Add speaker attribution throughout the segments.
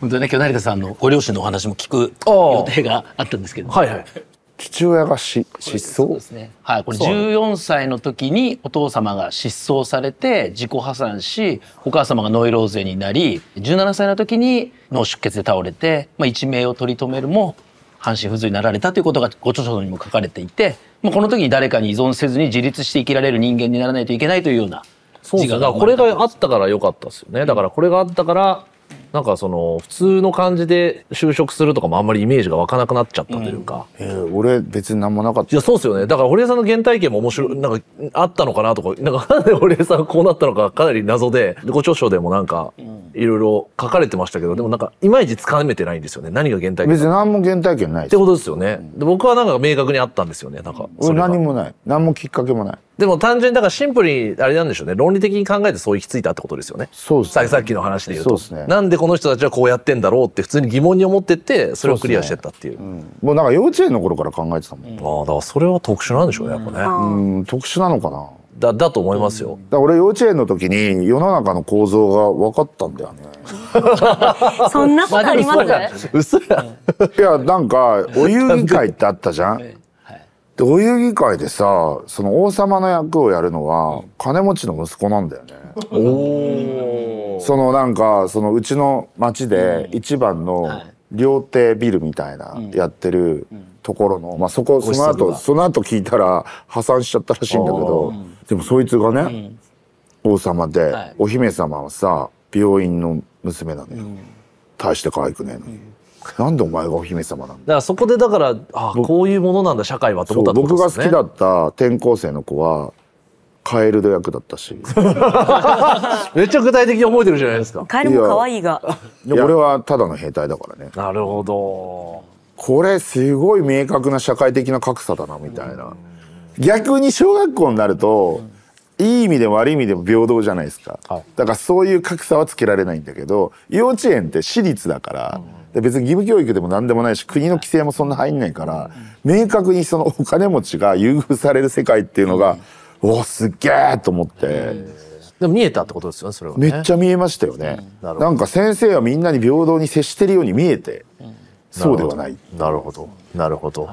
Speaker 1: 本当ね今日成田さんのご両親のお話も聞く予定があったんですけど、はいはい、
Speaker 2: 父親が失
Speaker 1: 踪ですね。はい、これ14歳の時にお父様が失踪されて自己破産し、お母様がノイローゼになり、17歳の時に脳出血で倒れて、まあ、一命を取り留めるも半身不随になられたということがご著書にも書かれていて、まあ、この時に誰かに依存せずに自立して生きられる人間にならないといけないというようなそう自我がこれがあったから良かったですよね、だからこれがあったからなんかその普通の感じで
Speaker 3: 就職するとかもあんまりイメージが湧かなくなっちゃったというか、う
Speaker 2: ん、えー、俺別
Speaker 3: に何もなかったいやそうですよねだから堀江さんの原体験も面白いなんかあったのかなとかなんかなんで堀江さんこうなったのかかなり謎でご著書でもなんかいろいろ書かれてましたけどでもなんかいまいちつかめてないんですよね何が原体験別に
Speaker 2: 何も原体験ないってことで
Speaker 3: すよね、で僕はなんか明確にあったんですよねなんか
Speaker 2: 何もない何もきっかけもない
Speaker 3: でも単純にだからシンプルにあれなんでしょうね論理的に考えてそう行き着いたってことですよねそうですねさっきの話で言うとそう、ね、なんでこの人たちはこうやってんだろうって普通に疑問
Speaker 2: に思ってってそれをクリアしてったっていう、ねうん、もうなんか幼稚園の頃から考えてたもん、ああだからそれは特殊なんでしょうねやっぱね、うん、特殊なのかな
Speaker 3: だだと思いますよ。
Speaker 2: だ俺幼稚園の時に世の中の構造が分かったんだよね。
Speaker 3: そんなことありま
Speaker 2: す？嘘 や。いやなんかお遊戯会ってあったじゃん。はでお遊戯会でさその王様の役をやるのは金持ちの息子なんだよね。おお。そのなんかそのうちの町で一番の料亭ビルみたいなやってる。うんうんところの、まあ、そこその後その後聞いたら破産しちゃったらしいんだけどでもそいつがね、王様で、はい、お姫様はさ病院の娘なのよ、うん、大して可愛くねえのに。うんなんでお前がお姫様なん
Speaker 3: だだからそこでだからああこういうものなんだ社会はと思った、ね、僕が好きだっ
Speaker 2: た転校生の子はカエルの役だったし めっちゃ具体的に覚えてるじゃないですかカエルも可愛いが俺はただの兵隊だからねなるほどこれすごい明確な社会的な格差だなみたいな、逆に小学校になると、いい意味でも悪い意味でも平等じゃないですか、だからそういう格差はつけられないんだけど幼稚園って私立だから、別に義務教育でも何でもないし国の規制もそんな入んないから、明確にそのお金持ちが優遇される世界っていうのが、おすげえと思って。でも見えたってことですよねそれは、ね、めっちゃ見えましたよね、ななんか先生はみんなに平等に接してるように見えて、
Speaker 1: そうではないなるほどなるほど、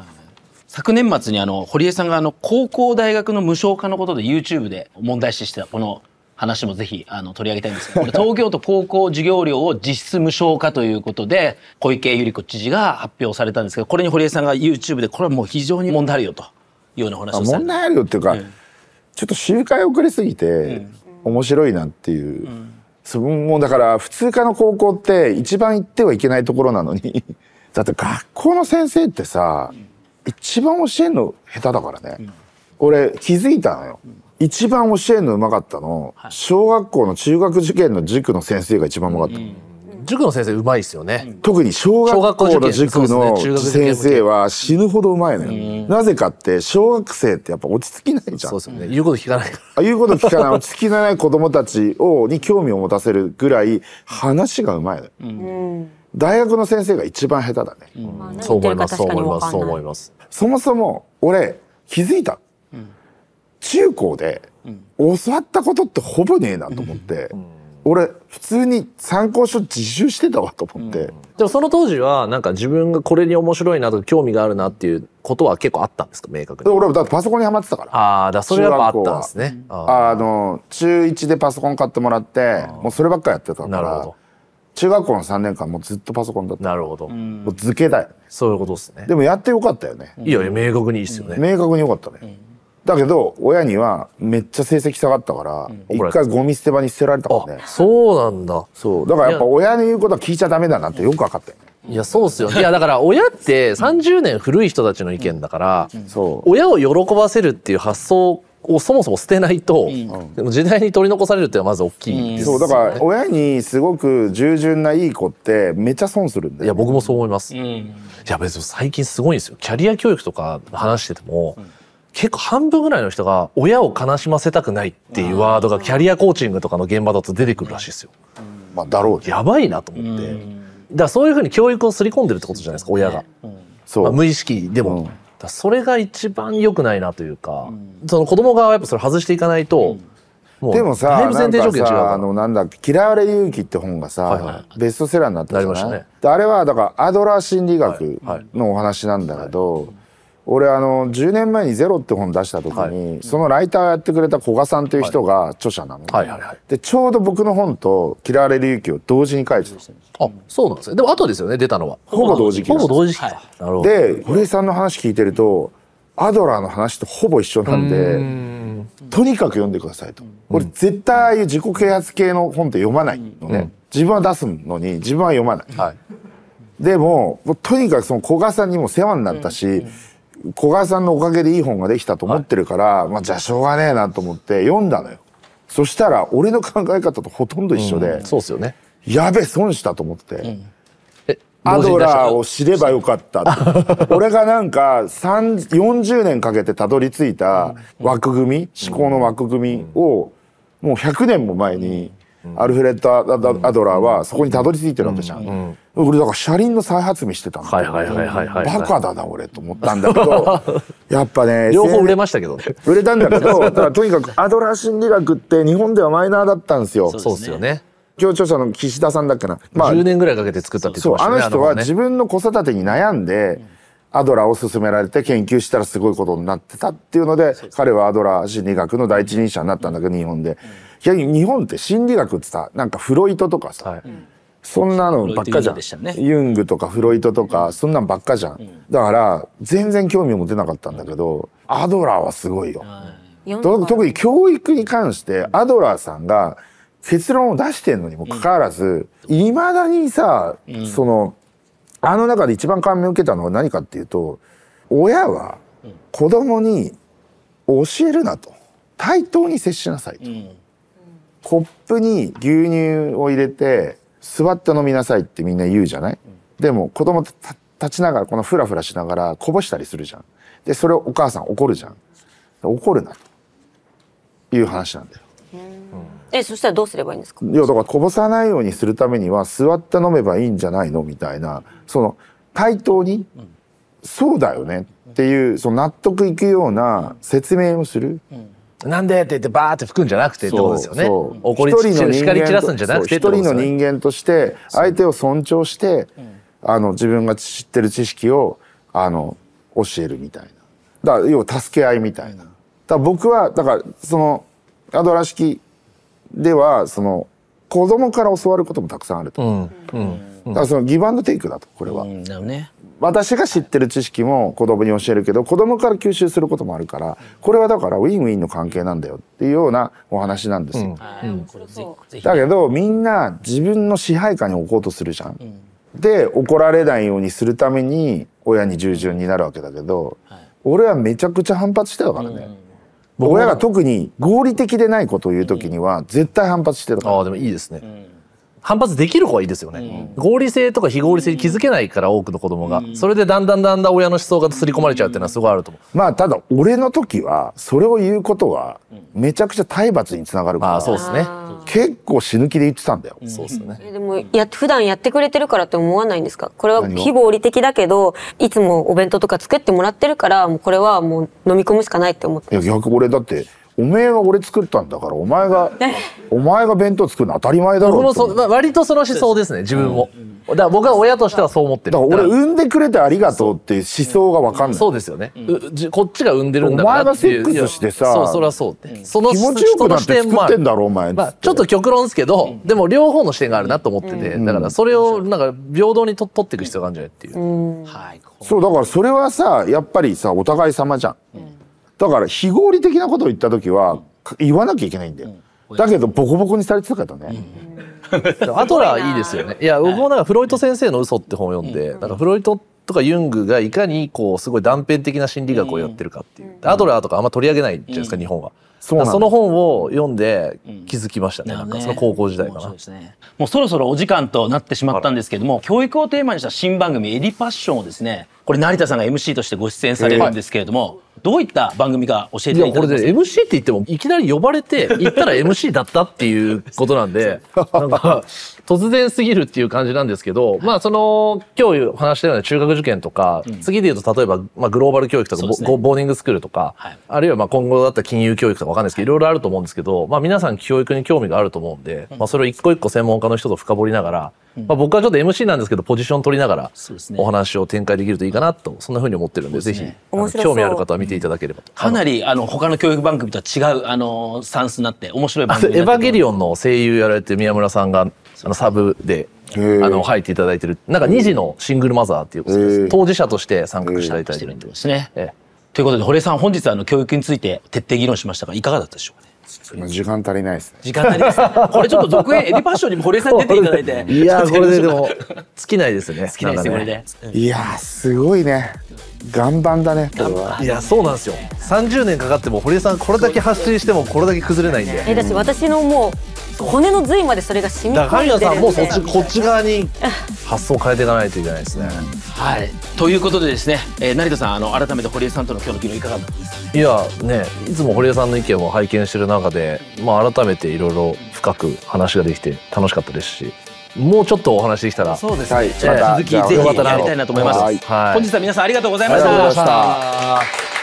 Speaker 1: 昨年末にあの堀江さんがあの高校大学の無償化のことで YouTube で問題視してたこの話もぜひあの取り上げたいんですけど 東京都高校授業料を実質無償化ということで小池百合子知事が発表されたんですけどこれに堀江さんが YouTube でこれはもう非常に問題あるよという
Speaker 2: ような話をされ問題あるよっていうか、うん、ちょっと周回遅れすぎて、面白いなっていう。うん、もうだから普通科の高校って一番行ってはいけないところなのにだって学校の先生ってさ、一番教えるの下手だからね、うん、俺気づいたのよ、うん、一番教えるのうまかったの、はい、小学校の中学受験の塾の先生が一番うまかったの、うん
Speaker 3: 塾の先生うまいですよね
Speaker 2: 特に小
Speaker 3: 学校の塾の先生
Speaker 2: は死ぬほどうまいのよ、なぜかって小学生ってやっぱ落ち着きないじゃんそうですよね言うこと聞かない あ言うこと聞かない落ち着きのない子供たちをに興味を持たせるぐらい話がうまいのよ、うん大学の先生が一番下手だね、そう思いますそう思いますそう思いますそもそも俺気づいた、中高で教わったことってほぼねえなと思って、俺普通に参考書自習してたわと思って、でもその当時
Speaker 3: はなんか自分がこれに面白いなとか興味があるなっていうことは結構あったんですか明確に俺は
Speaker 2: だってパソコンにはまってたからああだそれはあったんですねあの中1でパソコン買ってもらってもうそればっかやってたからなるほど中学校の3年間もずっとパソコンだったなるほどもう図形だよ、ね、そういうことですねでもやってよかったよねいやいや明確にいいっすよね明確によかったね、だけど親にはめっちゃ成績下がったから一回ゴミ捨て場に捨てられたからねそうなんだそうだからやっぱ親の言うことは聞いちゃダメだなってよく分かったよねい
Speaker 3: やそうっすよ、ね、いやだから親って30年古い人たちの意見だから、親を喜ばせるっていう発想をそもそも捨てないと、うん、時代に取り残されるっていうのはまず大きいです、ねうん、そうだから
Speaker 2: 親にすごく従順ないい子ってめっちゃ損するんで、ね、いや僕もそう思います、うん、いや別に最
Speaker 3: 近すごいんですよキャリア教育とか話してても、結構半分ぐらいの人が親を悲しませたくないっていうワードがキャリアコーチングとかの現場だと出てくるらしいですよ、まあだろうやばいなと思って、だからそういうふうに教育をすり込んでるってことじゃないですか親が、そう、まあ、無意識でも、それが一番良くないなというか、うん、その子供側はやっぱそれ外していかないと、うん、もうでもさ前提条件違うあ
Speaker 2: のなんだ嫌われ勇気」って本がさ、はいはい、ベストセラーになったじゃない、ね、あれはだからアドラー心理学のお話なんだけど、はいはい俺あの10年前に「ゼロって本出した時に、はい、そのライターやってくれた古賀さんという人が著者なの、はいはいはいはい、でちょうど僕の本と「嫌われる勇気」を同時に書いてたんですよあそうなんですねでも後ですよね出たのはほぼ同時期ほぼ同時期、はい、なるほどで堀江さんの話聞いてるとアドラーの話とほぼ一緒なんでとにかく読んでくださいと、うん、俺絶対ああいう自己啓発系の本って読まないのね、うん、自分は出すのに自分は読まない、はい、でもとにかくその古賀さんにも世話になったし、うん小川さんのおかげでいい本ができたと思ってるから、はい、まあ、じゃあしょうがねえなと思って読んだのよそしたら俺の考え方とほとんど一緒で、うん、そうっすよねやべ損したと思って、うんアドラーを知ればよかった 俺がなんか40年かけてたどり着いた枠組み、思考の枠組みをもう100年も前にアルフレッド・アドラーはそこにたどり着いてるわけじゃん。俺だから車輪の再発明してたんだはいはいはいはいバカだな俺と思ったんだけど やっぱね両方売れましたけどね売れたんだけど とにかくアドラー心理学って日本ではマイナーだったんですよそうですよね協調者の岸田さんだっけな、まあ、10年ぐらいかけて作ったって言っあの人は自分の子育てに悩んで、アドラーを勧められて研究したらすごいことになってたっていうので彼はアドラー心理学の第一人者になったんだけど日本で、いや日本って心理学ってさなんかフロイトとかさ、はい、そんなのばっかじゃん、ね、ユングとかフロイトとかそんなんばっかじゃん、うん、だから全然興味を持てなかったんだけど、アドラーはすごいよ、特に教育に関してアドラーさんが結論を出してんのにもかかわらずいま、だにさ、そのあの中で一番感銘を受けたのは何かっていうと親は子供に教えるなと対等に接しなさいと。コップに牛乳を入れて座って飲みなさいってみんな言うじゃない、でも子供立ちながらこのフラフラしながらこぼしたりするじゃんでそれをお母さん怒るじゃん怒るなという話なんだよ、うん、
Speaker 1: えそしたらどうすればいいんです
Speaker 2: かいやだからこぼさないようにするためには座って飲めばいいんじゃないのみたいなその対等に、うん、そうだよねっていうその納得いくような説明をする、
Speaker 3: うんなんでって言ってバーって吹くんじゃなくてってことですよね怒り叱り散らすんじゃなくて一人の人
Speaker 2: 間として相手を尊重して、あの自分が知ってる知識をあの教えるみたいなだ要は助け合いみたいなだ僕はだからそのアドラ式ではその子供から教わることもたくさんあると、うんうん、だからそのギブアンドテイクだとこれは、うんね、私が知ってる知識も子供に教えるけど子供から吸収することもあるからこれはだからウィンウィンの関係なんだよっていうようなお話なんですよ、うん、だけどみんな自分の支配下に置こうとするじゃん、うん、で怒られないようにするために親に従順になるわけだけど、はい、俺はめちゃくちゃ反発してたからね、親が特に合理的でないことを言う時には絶対反発してたから、あでもいいですね、反発できる方がいいですよね、うん、合理性とか非合理性に気づけないから多くの子供が、
Speaker 3: うん、それでだんだんだんだん親の思想が刷り込まれちゃうっていうのはすごいあると
Speaker 2: 思う、まあただ俺の時はそれを言うことはめちゃくちゃ体罰につながるから、まあそうですね結構死ぬ気で言ってたんだよ、うん、そうですね
Speaker 1: でもや普段やってくれてるからって思わないんですかこれは非合理的だけどいつもお弁当とか作ってもらってるからもうこれはもう飲み込むしかないって思っ
Speaker 2: ていや逆俺だっておめえは俺作ったんだからお前が お前が弁当作るの当たり前だろ僕もそ割
Speaker 3: とその思想ですね自分も、
Speaker 2: だから僕は親としてはそう思ってるだから俺産んでくれてありがとうっていう思想が分かんないそうですよね、
Speaker 3: うん、こっちが産んでるんだからお前がセックスしてさそうそりゃそうって、うん、その気持ちよくなって作ってんだろお前、まあ、ちょっと極論ですけど、でも両方の視点があるなと思ってて、だからそれをなんか平等にと取っていく必要があるんじゃないっていう、
Speaker 1: は
Speaker 2: いそうだからそれはさやっぱりさお互い様じゃんだから非合理的なことを言った時は言わなきゃいけないんだよ、うん、だけどボコボコにされてたからね、
Speaker 3: うん、アトラーいいですよねいや僕もなんかフロイト先生の嘘って本を読んで、うん、なんかフロイトとかユングがいかにこうすごい断片的な心理学をやってるかっていう、アトラー
Speaker 1: とかあんま取り上げないじゃないですか、日本は。そその本を読んで気づきましたね、うん、なんかその高校時代かな、ね、もうそろそろお時間となってしまったんですけども教育をテーマにした新番組「エディパッション」をですねこれ成田さんが MC としてご出演されるんですけれども、えー、どういった番組か教えていただけますかこれで MC って言ってもいきなり呼ばれて行ったら MC だったっていうこと
Speaker 3: なんで なんか突然すぎるっていう感じなんですけど、はい、まあその今日話したような中学受験とか、うん、次で言うと例えば、まあ、グローバル教育とか、ね、ボーディングスクールとか、はい、あるいはまあ今後だったら金融教育とかわかんないですけど、はい、いろいろあると思うんですけど、まあ、皆さん教育に興味があると思うんで、うん、まあ、それを一個一個専門家の人と深掘りながらまあ、僕はちょっと MC なんですけどポジション取りながらお話を展開できるといいかなとそんなふうに思ってるんでぜひ興味ある方は見ていただければかな
Speaker 1: りあの他の教育番組とは違うあのスタンスになって面白い番組エヴァゲ
Speaker 3: リオンの声優やられて宮村さんがあのサブであの入っていただいてるなんか2児のシングルマザーっていうことです当事者として参画していただい
Speaker 1: てるんですね。ということで堀江さん本日はあの教育について徹底議論しましたがいかがだったでしょうかね時間足りないですね。時間足りないです、ね。これちょっと続編エディパッションにも堀江さん出ていただいて。いやこれででも尽きないですね。尽きないですねこれで。
Speaker 2: いやすごいね。岩盤だねこれはいや
Speaker 3: そうなんですよ30年かかっても堀江さんこれだけ発信してもこれだけ崩れないんでえだし
Speaker 1: 私のもう骨の髄までそれが染み込んでるんでだかさんもうそっち こっち側に発想変えていかないといけないですね はいということでですね、えー、成田さんあの改めて堀江さんとの今日の議論いかがですかいや
Speaker 3: ねいつも堀江さんの意見を拝見してる中で、まあ、改めていろいろ深く話ができて楽しかったですしもうちょっとお話できたらそうですね、はい、続きぜひやり
Speaker 1: たいなと思います、はい、本日は皆さんありがとうございまし
Speaker 2: た